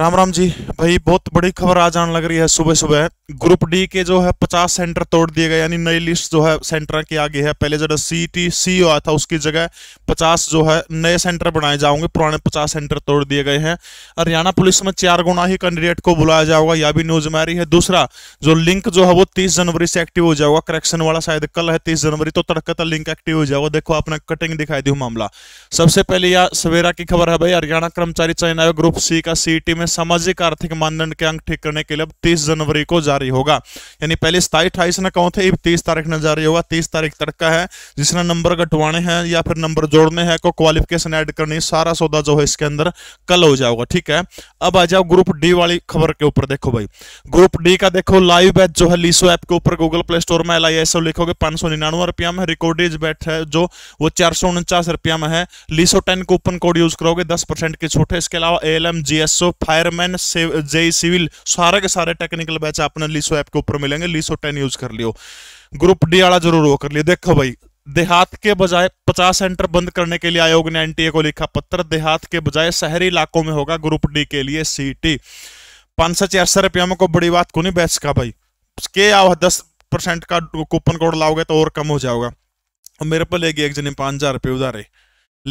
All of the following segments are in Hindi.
राम राम जी भाई बहुत बड़ी खबर आ जान लग रही है सुबह सुबह ग्रुप डी के जो है पचास सेंटर तोड़ दिए गए यानी नई लिस्ट जो है सेंटर की आ गई है पहले जो सी टी सी आया था उसकी जगह पचास जो है नए सेंटर बनाए जाओगे पुराने पचास सेंटर तोड़ दिए गए हैं हरियाणा पुलिस में चार गुना ही कैंडिडेट को बुलाया जाओगा यह भी न्यूज में आ रही है दूसरा जो लिंक जो है वो तीस जनवरी से एक्टिव हो जाएगा करेक्शन वाला शायद कल है तीस जनवरी तो तड़का तक लिंक एक्टिव हो जाएगा देखो आपने कटिंग दिखाई दी मामला सबसे पहले यह सवेरा की खबर है भाई हरियाणा कर्मचारी चयन आयोग ग्रुप सी का सी टी में सामाजिक आर्थिक मानदंड के अंक ठीक करने के लिए अब तीस जनवरी को जारी होगा यानी पहले सताईस अठाईस न कहो थे तीस तारीख न जारी होगा तीस तारीख तक का है जिसने नंबर घटवाने हैं या फिर नंबर जोड़ने हैं को क्वालिफिकेशन ऐड करनी सारा सौदा जो है इसके अंदर कल हो जाओगा ठीक है अब आ जाओ ग्रुप डी वाली खबर के ऊपर देखो भाई ग्रुप डी का देखो लाइव बैच जो है लीसो ऐप के ऊपर Google Play Store L I S एस लिखोगे पांच सौ निन्यानवे रुपया में रिकॉर्डेज बैठ है जो वो चार सौ उनचास रुपया में है लीसो टेन कूपन कोड यूज करोगे दस परसेंट की छूट है इसके अलावा A L M G S O fireman जय सिविल सारे के सारे टेक्निकल बैच अपने लिसो ऐप के ऊपर मिलेंगे लिसो टेन यूज कर लियो ग्रुप डी वाला जरूर वो कर लियो देखो भाई देहात के बजाय 50 सेंटर बंद करने के लिए आयोग ने एनटीए को लिखा पत्र देहात के बजाय शहरी इलाकों में होगा ग्रुप डी के लिए सीटी पांच सौ छियासठ रुपया में को बड़ी बात को नहीं बैच का भाई के आओ दस परसेंट का कूपन कोड लाओगे तो और कम हो जाओगा मेरे पर लेगी एक जने पांच हजार रुपये उधारे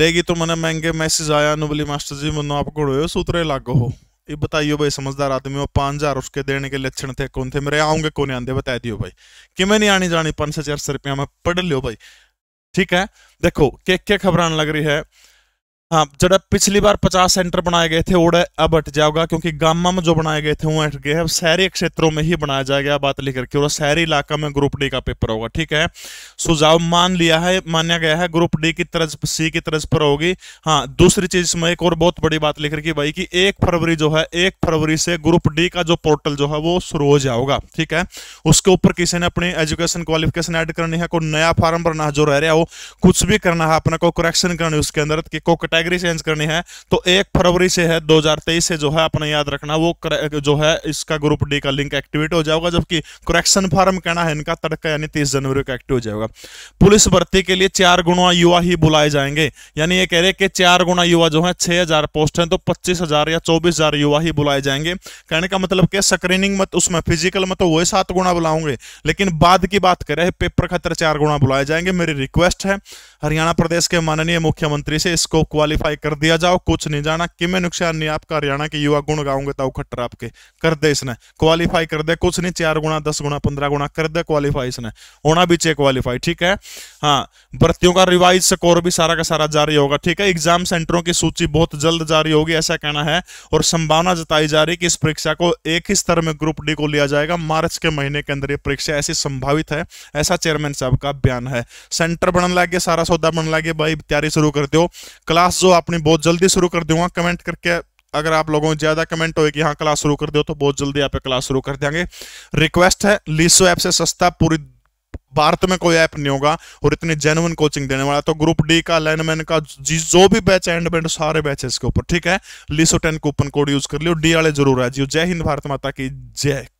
लेगी तो मैंने महंगे मैसेज आया नुबली मास्टर जी मनो आप घोड़े सूत्रे लागो हो ये बताइयो भाई समझदार आदमी हो पाँच हजार उसके देने के लक्षण थे कौन थे मेरे आऊंगे कौन आंदे बता दियो भाई कि मैं नहीं आनी जानी पांच सौ चार सौ रुपया में पढ़ लियो भाई ठीक है देखो क्या क्या खबरान लग रही है हाँ जरा पिछली बार पचास सेंटर बनाए गए थे ओडे अब हट जाएगा क्योंकि गामा में जो बनाए गए थे वो हट गए अब शहरी क्षेत्रों में ही बनाया जाएगा बात लिख करके और शहरी इलाका में ग्रुप डी का पेपर होगा ठीक है सुझाव मान लिया है माना गया है ग्रुप डी की तरज सी की तरज पर होगी हाँ दूसरी चीज इसमें एक और बहुत बड़ी बात लेकर के भाई की एक फरवरी जो है एक फरवरी से ग्रुप डी का जो पोर्टल जो है वो शुरू हो जाओगा ठीक है उसके ऊपर किसी ने अपनी एजुकेशन क्वालिफिकेशन एड करनी है कोई नया फॉर्म भरना जो रह रहा हो कुछ भी करना है अपने को करेक्शन करनी उसके अंदर कि कोकटा कैटेगरी चेंज करनी है तो एक फरवरी से है 2023 से जो है अपने याद रखना वो जो है इसका ग्रुप डी का लिंक एक्टिवेट हो जाएगा जबकि करेक्शन फार्म कहना है इनका तड़का यानी तीस जनवरी को एक्टिव हो जाएगा पुलिस भर्ती के लिए चार गुणा युवा ही बुलाए जाएंगे यानी ये कह रहे कि चार गुणा युवा जो है छह पोस्ट है तो पच्चीस या चौबीस युवा ही बुलाए जाएंगे कहने का मतलब क्या स्क्रीनिंग मत उसमें फिजिकल में तो वही सात गुणा बुलाऊंगे लेकिन बाद की बात करें पेपर खतर चार गुणा बुलाए जाएंगे मेरी रिक्वेस्ट है हरियाणा प्रदेश के माननीय मुख्यमंत्री से इसको क्वालिफाई क्वालिफाई कर दिया जाओ कुछ नहीं जाना किमे नुकसान नहीं आपका हरियाणा के युवा गुण गाऊंगे ताऊ खट्टर आपके कर दे इसने क्वालिफाई कर दे कुछ नहीं चार गुना दस गुना पंद्रह गुना कर दे क्वालिफाई इसने होना भी चाहिए क्वालिफाई ठीक है हाँ भर्तियों का रिवाइज स्कोर भी सारा का सारा जारी होगा ठीक है एग्जाम सेंटरों की सूची बहुत जल्द जारी होगी ऐसा कहना है और संभावना जताई जा रही है कि इस परीक्षा को एक ही स्तर में ग्रुप डी को लिया जाएगा मार्च के महीने के अंदर ये परीक्षा ऐसी संभावित है ऐसा चेयरमैन साहब का बयान है सेंटर बनने लगे सारा सौदा बनने लगे भाई तैयारी शुरू कर दो क्लास क्लास जो अपनी बहुत जल्दी शुरू कर दूंगा कमेंट करके अगर आप लोगों ज्यादा कमेंट होगी हाँ क्लास शुरू कर दो तो बहुत जल्दी आप क्लास शुरू कर देंगे रिक्वेस्ट है लीसो ऐप से सस्ता पूरी भारत में कोई ऐप नहीं होगा और इतनी जेनुअन कोचिंग देने वाला तो ग्रुप डी का लाइनमैन का जो भी बैच एंड बैंड सारे है इसके ऊपर ठीक है लीसो टेन कूपन कोड यूज कर लियो डी वाले जरूर है जी जय हिंद भारत माता की जय